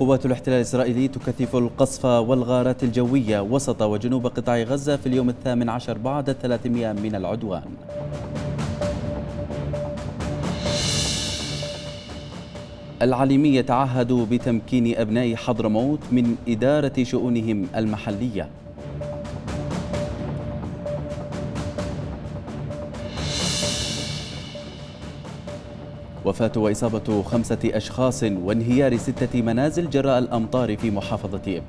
قوات الاحتلال الإسرائيلي تكثف القصف والغارات الجوية وسط وجنوب قطاع غزة في اليوم الثامن عشر بعد الثلاثمائة من العدوان العليمي يتعهد بتمكين أبناء حضرموت من إدارة شؤونهم المحلية وفاة وإصابة خمسة أشخاص وانهيار ستة منازل جراء الأمطار في محافظة إب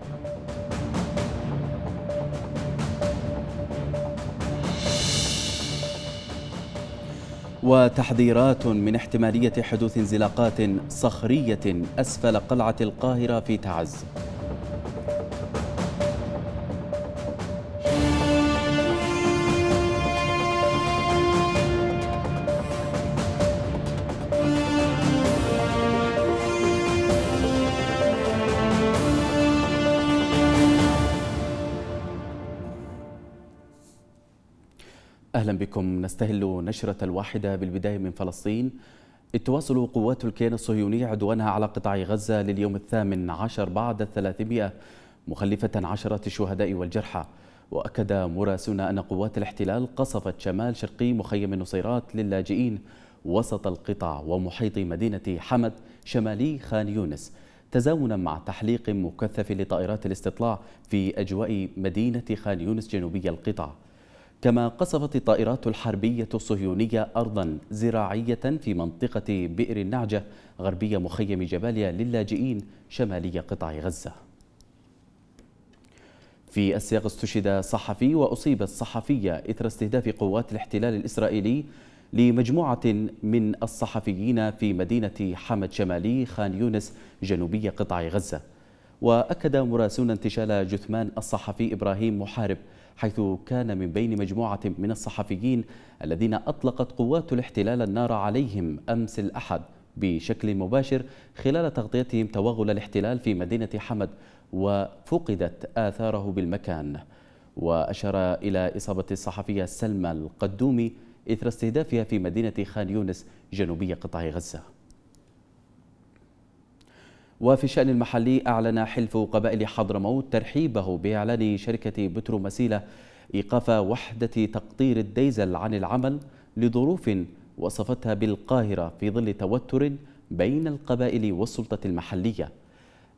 وتحذيرات من احتمالية حدوث انزلاقات صخرية أسفل قلعة القاهرة في تعز أهلا بكم نستهل نشرة الواحدة بالبداية من فلسطين تواصل قوات الكيان الصهيوني عدوانها على قطاع غزة لليوم الثامن عشر بعد الثلاثمائة مخلفة عشرة الشهداء والجرحى وأكد مراسلنا أن قوات الاحتلال قصفت شمال شرقي مخيم النصيرات للاجئين وسط القطاع ومحيط مدينة حمد شمالي خان يونس تزامنا مع تحليق مكثف لطائرات الاستطلاع في أجواء مدينة خان يونس جنوبي القطاع كما قصفت الطائرات الحربية الصهيونية أرضا زراعية في منطقة بئر النعجة غربية مخيم جباليا للاجئين شمالي قطاع غزة في السياق استشهد صحفي وأصيب الصحفية إثر استهداف قوات الاحتلال الإسرائيلي لمجموعة من الصحفيين في مدينة حمد شمالي خان يونس جنوبي قطاع غزة وأكد مراسلنا انتشال جثمان الصحفي إبراهيم محارب حيث كان من بين مجموعة من الصحفيين الذين أطلقت قوات الاحتلال النار عليهم أمس الأحد بشكل مباشر خلال تغطيتهم توغل الاحتلال في مدينة حمد وفقدت آثاره بالمكان وأشار إلى إصابة الصحفية سلمى القدومي إثر استهدافها في مدينة خان يونس جنوبية قطاع غزة وفي الشأن المحلي أعلن حلف قبائل حضرموت ترحيبه بإعلان شركة مسيلة إيقاف وحدة تقطير الديزل عن العمل لظروف وصفتها بالقاهرة في ظل توتر بين القبائل والسلطة المحلية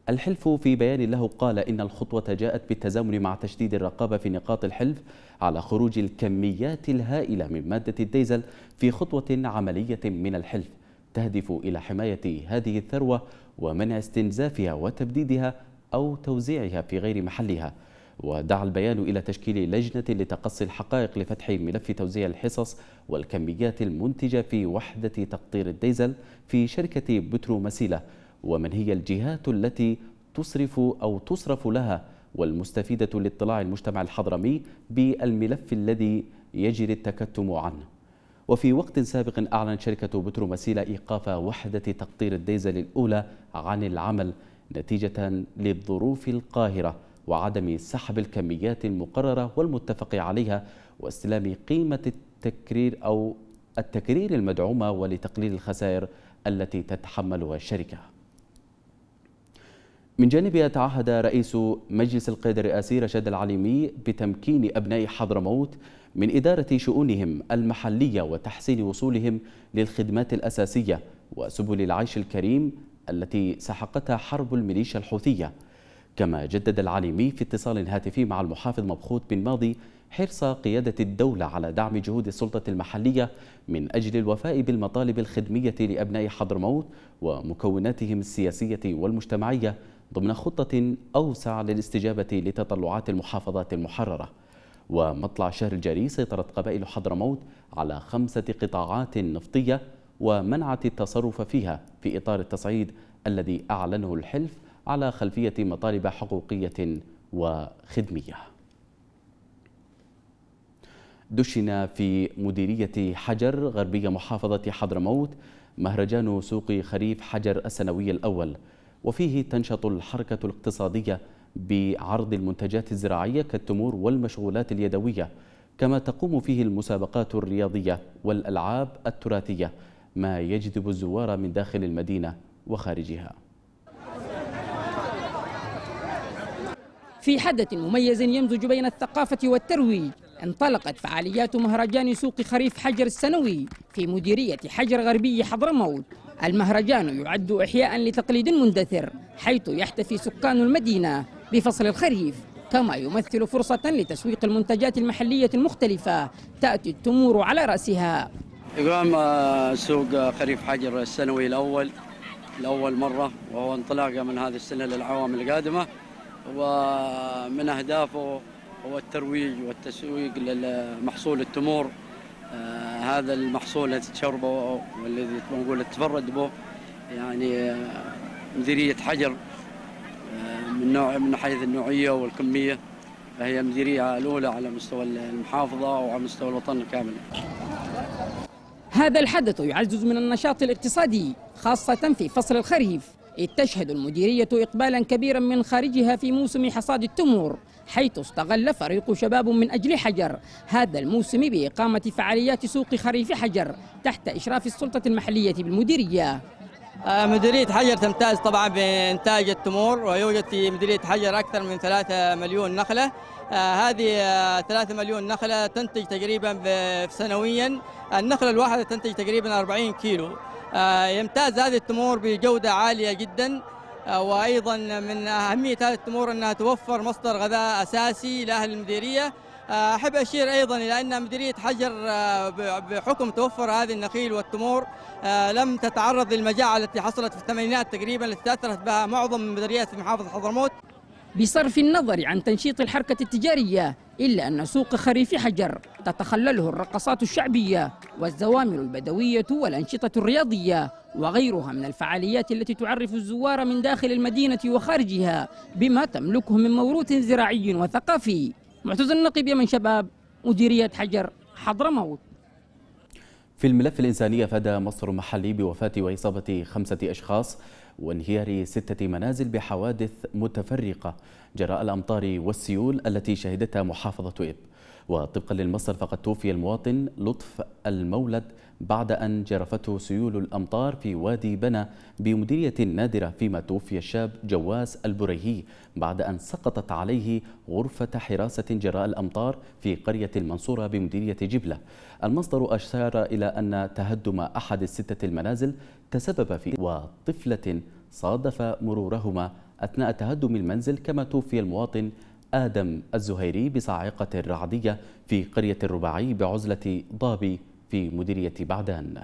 الحلف في بيان له قال إن الخطوة جاءت بالتزامن مع تشديد الرقابة في نقاط الحلف على خروج الكميات الهائلة من مادة الديزل في خطوة عملية من الحلف تهدف إلى حماية هذه الثروة ومنع استنزافها وتبديدها أو توزيعها في غير محلها ودعا البيان إلى تشكيل لجنة لتقصي الحقائق لفتح ملف توزيع الحصص والكميات المنتجة في وحدة تقطير الديزل في شركة بترو مسيلة ومن هي الجهات التي تصرف أو تصرف لها والمستفيدة لاطلاع المجتمع الحضرمي بالملف الذي يجري التكتم عنه وفي وقت سابق أعلنت شركة بتروماسيلا إيقاف وحدة تقطير الديزل الأولى عن العمل نتيجة للظروف القاهرة وعدم سحب الكميات المقررة والمتفق عليها واستلام قيمة التكرير أو التكرير المدعومة ولتقليل الخسائر التي تتحملها الشركه من جانبها تعهد رئيس مجلس القيادة الرئاسي رشاد العليمي بتمكين أبناء حضرموت من إدارة شؤونهم المحلية وتحسين وصولهم للخدمات الأساسية وسبل العيش الكريم التي سحقتها حرب الميليشيا الحوثية كما جدد العليمي في اتصال هاتفي مع المحافظ مبخوت بن ماضي حرص قيادة الدولة على دعم جهود السلطة المحلية من أجل الوفاء بالمطالب الخدمية لأبناء حضرموت ومكوناتهم السياسية والمجتمعية ضمن خطة أوسع للاستجابة لتطلعات المحافظات المحررة ومطلع الشهر الجاري سيطرت قبائل حضرموت على خمسة قطاعات نفطية ومنعت التصرف فيها في إطار التصعيد الذي أعلنه الحلف على خلفية مطالب حقوقية وخدمية دشن في مديرية حجر غربية محافظة حضرموت مهرجان سوق خريف حجر السنوي الأول وفيه تنشط الحركة الاقتصادية بعرض المنتجات الزراعية كالتمور والمشغولات اليدوية كما تقوم فيه المسابقات الرياضية والألعاب التراثية ما يجذب الزوار من داخل المدينة وخارجها في حدث مميز يمزج بين الثقافة والترويج انطلقت فعاليات مهرجان سوق خريف حجر السنوي في مديرية حجر غربي حضرموت المهرجان يعد إحياء لتقليد مندثر حيث يحتفي سكان المدينة بفصل الخريف كما يمثل فرصة لتسويق المنتجات المحلية المختلفة تأتي التمور على رأسها إقام آه، سوق آه، خريف حجر السنوي الأول لأول مرة وهو انطلاقه من هذه السنة للعوام القادمة ومن أهدافه هو الترويج والتسويق لمحصول التمور آه، هذا المحصول الذي تشربه والذي نقول تفرد به يعني آه، مديريه حجر آه، من نوع من حيث النوعيه والكميه فهي مديريه الاولى على مستوى المحافظه وعلى مستوى الوطن كامل. هذا الحدث يعزز من النشاط الاقتصادي خاصه في فصل الخريف. إذ تشهد المديرية إقبالا كبيرا من خارجها في موسم حصاد التمور حيث استغل فريق شباب من أجل حجر هذا الموسم بإقامة فعاليات سوق خريف حجر تحت إشراف السلطة المحلية بالمديرية آه، مديرية حجر تمتاز طبعا بإنتاج التمور ويوجد في مديرية حجر أكثر من 3 مليون نخلة آه، هذه 3 آه، مليون نخلة تنتج تقريبا سنويا النخلة الواحدة تنتج تقريبا 40 كيلو آه، يمتاز هذه التمور بجودة عالية جدا آه، وأيضا من أهمية هذه التمور أنها توفر مصدر غذاء أساسي لأهل المديرية آه، أحب أشير أيضا إلى أن مديرية حجر بحكم توفر هذه النخيل والتمور لم تتعرض للمجاعة التي حصلت في الثمانينات تقريبا التي تأثرت بها معظم مديريات في محافظة حضرموت بصرف النظر عن تنشيط الحركة التجارية إلا أن سوق خريف حجر تتخلله الرقصات الشعبية والزوامل البدوية والأنشطة الرياضية وغيرها من الفعاليات التي تعرف الزوار من داخل المدينة وخارجها بما تملكه من موروث زراعي وثقافي معتز النقيب من شباب مديرية حجر حضرموت في الملف الإنساني فدى مصر محلي بوفاة وإصابة خمسة أشخاص وانهيار ستة منازل بحوادث متفرقة جراء الأمطار والسيول التي شهدتها محافظة إب وطبقا للمصدر فقد توفي المواطن لطف المولد بعد أن جرفته سيول الأمطار في وادي بنا بمديرية نادرة فيما توفي الشاب جواس البريهي بعد أن سقطت عليه غرفة حراسة جراء الأمطار في قرية المنصورة بمديرية جبلة المصدر أشار إلى أن تهدم أحد الستة المنازل تسبب في وطفلة صادف مرورهما أثناء تهدم المنزل كما توفي المواطن آدم الزهيري بصاعقة رعدية في قرية الرباعي بعزلة ضابي في مديرية بعدان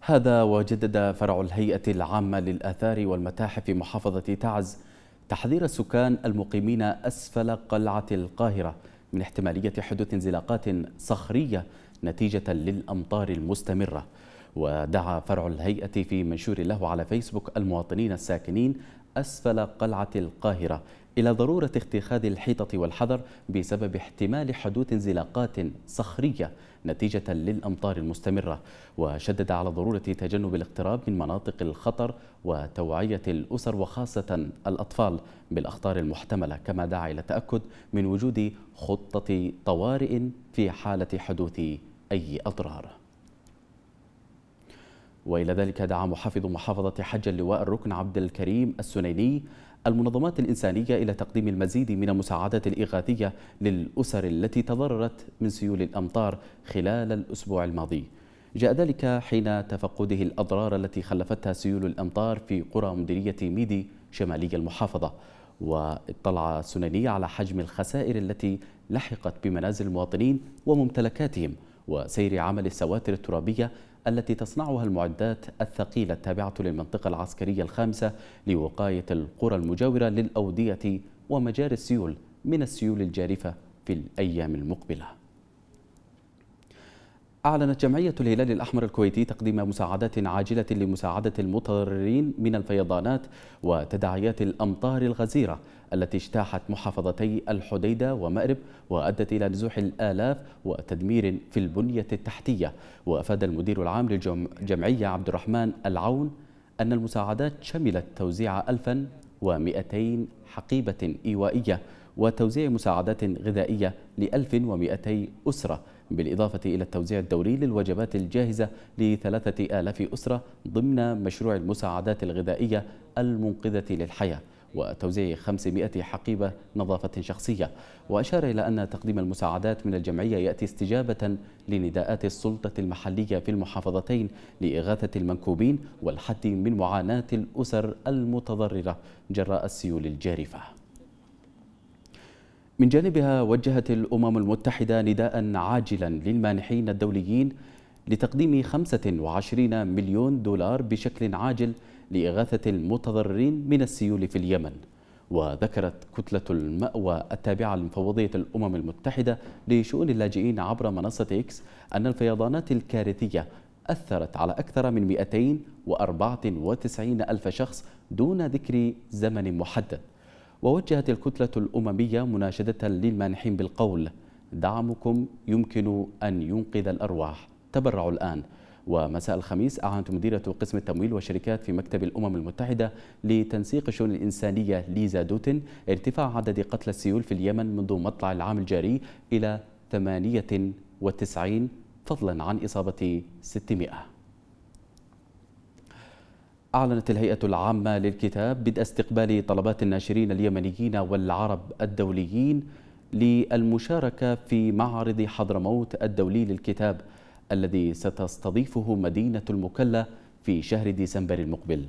هذا وجدد فرع الهيئة العامة للآثار والمتاحف في محافظة تعز تحذير السكان المقيمين أسفل قلعة القاهرة من احتمالية حدوث انزلاقات صخرية نتيجة للأمطار المستمرة ودعا فرع الهيئة في منشور له على فيسبوك المواطنين الساكنين أسفل قلعة القاهرة إلى ضرورة اتخاذ الحيطة والحذر بسبب احتمال حدوث انزلاقات صخرية نتيجة للأمطار المستمرة وشدد على ضرورة تجنب الاقتراب من مناطق الخطر وتوعية الأسر وخاصة الأطفال بالأخطار المحتملة كما دعا إلى التأكد من وجود خطة طوارئ في حالة حدوث أي أضرار وإلى ذلك دعا محافظ محافظة حج اللواء الركن عبد الكريم السنيني المنظمات الإنسانية إلى تقديم المزيد من المساعدات الإغاثية للأسر التي تضررت من سيول الأمطار خلال الأسبوع الماضي جاء ذلك حين تفقده الأضرار التي خلفتها سيول الأمطار في قرى مديرية ميدي شمالي المحافظة واطلع سنني على حجم الخسائر التي لحقت بمنازل المواطنين وممتلكاتهم وسير عمل السواتر الترابية التي تصنعها المعدات الثقيلة التابعة للمنطقة العسكرية الخامسة لوقاية القرى المجاورة للأودية ومجاري السيول من السيول الجارفة في الأيام المقبلة أعلنت جمعية الهلال الأحمر الكويتي تقديم مساعدات عاجلة لمساعدة المتضررين من الفيضانات وتداعيات الأمطار الغزيرة التي اجتاحت محافظتي الحديدة ومأرب وأدت إلى نزوح الآلاف وتدمير في البنية التحتية وأفاد المدير العام للجمعية عبد الرحمن العون أن المساعدات شملت توزيع 1200 حقيبة إيوائية وتوزيع مساعدات غذائية ل 1200 أسرة بالإضافة إلى التوزيع الدوري للوجبات الجاهزة لثلاثة آلاف أسرة ضمن مشروع المساعدات الغذائية المنقذة للحياة وتوزيع 500 حقيبة نظافة شخصية وأشار إلى أن تقديم المساعدات من الجمعية يأتي استجابة لنداءات السلطة المحلية في المحافظتين لإغاثة المنكوبين والحد من معاناة الأسر المتضررة جراء السيول الجارفة من جانبها وجهت الأمم المتحدة نداء عاجلا للمانحين الدوليين لتقديم 25 مليون دولار بشكل عاجل لإغاثة المتضررين من السيول في اليمن وذكرت كتلة المأوى التابعة لمفوضية الأمم المتحدة لشؤون اللاجئين عبر منصة إكس أن الفيضانات الكارثية أثرت على أكثر من 294 ألف شخص دون ذكر زمن محدد ووجهت الكتلة الأممية مناشدة للمانحين بالقول دعمكم يمكن أن ينقذ الأرواح تبرعوا الآن ومساء الخميس أعانت مديرة قسم التمويل والشركات في مكتب الأمم المتحدة لتنسيق الشؤون الإنسانية ليزا دوتن ارتفاع عدد قتلى السيول في اليمن منذ مطلع العام الجاري إلى 98 فضلا عن إصابة 600 أعلنت الهيئة العامة للكتاب بدء استقبال طلبات الناشرين اليمنيين والعرب الدوليين للمشاركة في معرض حضرموت الدولي للكتاب الذي ستستضيفه مدينة المكلا في شهر ديسمبر المقبل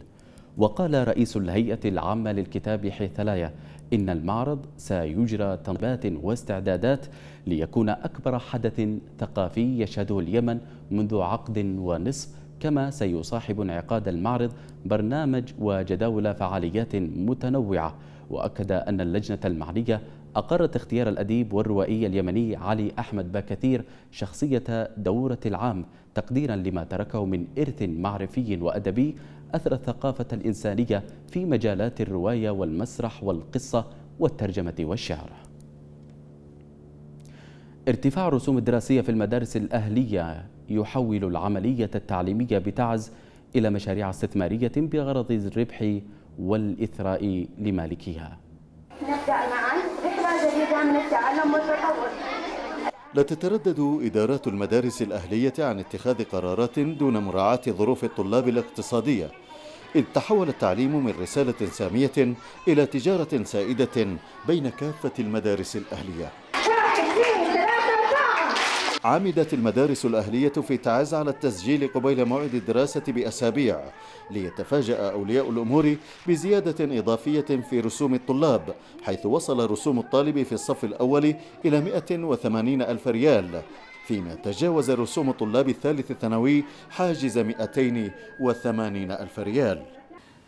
وقال رئيس الهيئة العامة للكتاب حيثلايا إن المعرض سيجرى تنظيمات واستعدادات ليكون أكبر حدث ثقافي يشهده اليمن منذ عقد ونصف كما سيصاحب انعقاد المعرض برنامج وجداول فعاليات متنوعة وأكد أن اللجنة المعنية أقرت اختيار الأديب والروائي اليمني علي أحمد باكثير شخصية دورة العام تقديرا لما تركه من إرث معرفي وأدبي أثر الثقافة الإنسانية في مجالات الرواية والمسرح والقصة والترجمة والشعر ارتفاع الرسوم الدراسية في المدارس الأهلية يحول العملية التعليمية بتعز إلى مشاريع استثمارية بغرض الربح والإثراء لمالكيها نبدأ معا رحلة جديدة من التعلم والتطور لا تتردد إدارات المدارس الأهلية عن اتخاذ قرارات دون مراعاة ظروف الطلاب الاقتصادية إذ تحول التعليم من رسالة سامية إلى تجارة سائدة بين كافة المدارس الأهلية عمدت المدارس الأهلية في تعز على التسجيل قبيل موعد الدراسة بأسابيع ليتفاجأ أولياء الأمور بزيادة إضافية في رسوم الطلاب حيث وصل رسوم الطالب في الصف الأول إلى 180 ألف ريال فيما تجاوز رسوم طلاب الثالث الثانوي حاجز 280 ألف ريال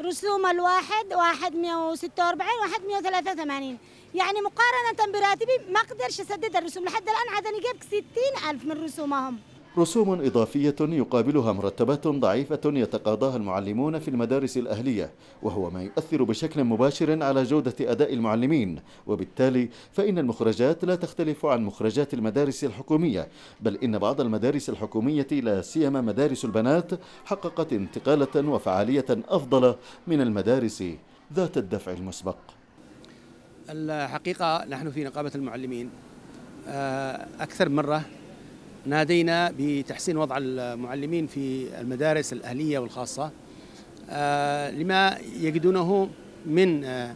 رسوم الواحد واحد 146 واحد 183 يعني مقارنة براتبي ما اقدرش اسدد الرسوم لحد الان عاد انا جايب 60000 من رسومهم رسوم إضافية يقابلها مرتبات ضعيفة يتقاضاها المعلمون في المدارس الأهلية وهو ما يؤثر بشكل مباشر على جودة أداء المعلمين وبالتالي فإن المخرجات لا تختلف عن مخرجات المدارس الحكومية بل إن بعض المدارس الحكومية لا سيما مدارس البنات حققت انتقالة وفعالية أفضل من المدارس ذات الدفع المسبق الحقيقة نحن في نقابة المعلمين آه، أكثر مرة نادينا بتحسين وضع المعلمين في المدارس الأهلية والخاصة آه، لما يجدونه من آه،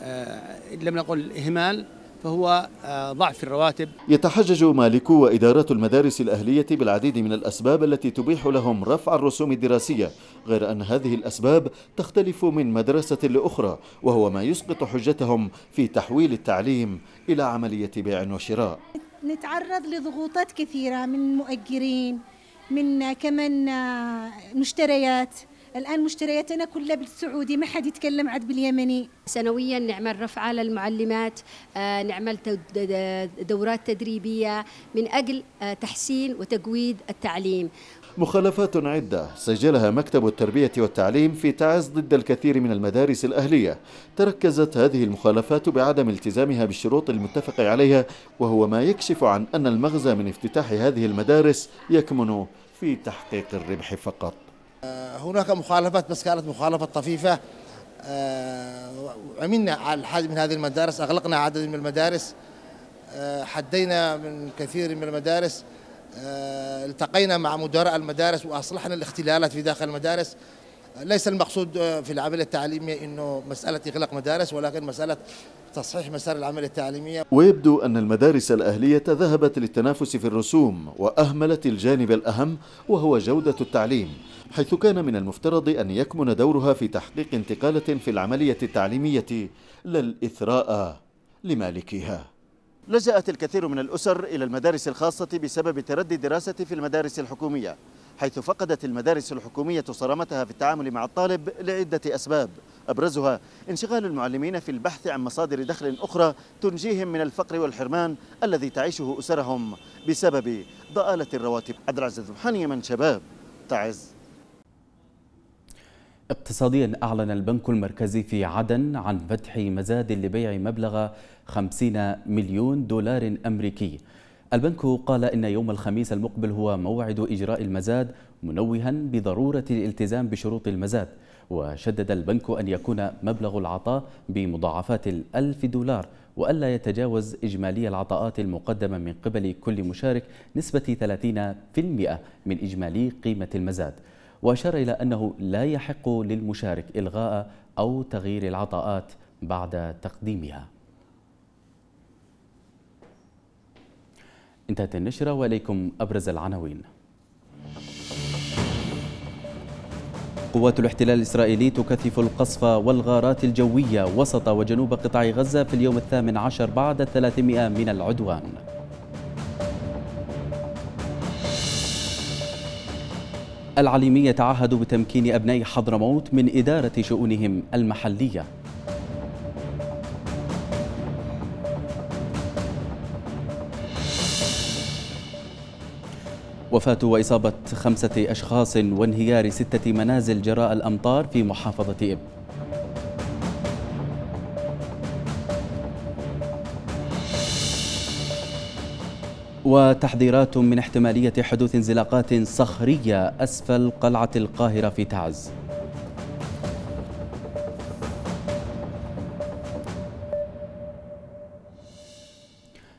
آه، لم نقل إهمال فهو ضعف الرواتب يتحجج مالكو وإدارة المدارس الأهلية بالعديد من الأسباب التي تبيح لهم رفع الرسوم الدراسية غير أن هذه الأسباب تختلف من مدرسة لأخرى وهو ما يسقط حجتهم في تحويل التعليم إلى عملية بيع وشراء نتعرض لضغوطات كثيرة من مؤجرين من كمان مشتريات الان مشترياتنا كلها بالسعودي ما حد يتكلم عاد باليمني سنويا نعمل رفعه للمعلمات آه، نعمل دورات تدريبيه من اجل آه، تحسين وتجويد التعليم مخالفات عدة سجلها مكتب التربية والتعليم في تعز ضد الكثير من المدارس الأهلية تركزت هذه المخالفات بعدم التزامها بالشروط المتفق عليها وهو ما يكشف عن أن المغزى من افتتاح هذه المدارس يكمن في تحقيق الربح فقط آه، هناك مخالفات بس كانت مخالفة طفيفة آه، عملنا على الحد من هذه المدارس أغلقنا عدد من المدارس آه، حدينا من كثير من المدارس آه، التقينا مع مدراء المدارس واصلحنا الاختلالات في داخل المدارس ليس المقصود آه، في العمل التعليمي انه مساله اغلاق مدارس ولكن مساله تصحيح مسار العمليه التعليميه ويبدو ان المدارس الاهليه ذهبت للتنافس في الرسوم واهملت الجانب الاهم وهو جوده التعليم حيث كان من المفترض ان يكمن دورها في تحقيق انتقاله في العمليه التعليميه لا الاثراء لمالكيها لجأت الكثير من الأسر إلى المدارس الخاصة بسبب تردي الدراسة في المدارس الحكومية حيث فقدت المدارس الحكومية صرامتها في التعامل مع الطالب لعدة أسباب أبرزها انشغال المعلمين في البحث عن مصادر دخل أخرى تنجيهم من الفقر والحرمان الذي تعيشه أسرهم بسبب ضآلة الرواتب عبد العزيز من شباب تعز اقتصاديا أعلن البنك المركزي في عدن عن فتح مزاد لبيع مبلغ 50 مليون دولار أمريكي البنك قال إن يوم الخميس المقبل هو موعد إجراء المزاد منوها بضرورة الالتزام بشروط المزاد وشدد البنك أن يكون مبلغ العطاء بمضاعفات الألف دولار وألا يتجاوز إجمالي العطاءات المقدمة من قبل كل مشارك نسبة 30% من إجمالي قيمة المزاد وأشار إلى أنه لا يحق للمشارك إلغاء أو تغيير العطاءات بعد تقديمها انتهت النشرة وإليكم أبرز العناوين قوات الاحتلال الإسرائيلي تكثف القصف والغارات الجوية وسط وجنوب قطاع غزة في اليوم الثامن عشر بعد 300 من العدوان العليمية يتعهد بتمكين أبناء حضرموت من إدارة شؤونهم المحلية وفاة وإصابة خمسة أشخاص وانهيار ستة منازل جراء الأمطار في محافظة إب وتحذيرات من احتمالية حدوث انزلاقات صخرية أسفل قلعة القاهرة في تعز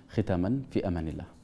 ختاما في أمان الله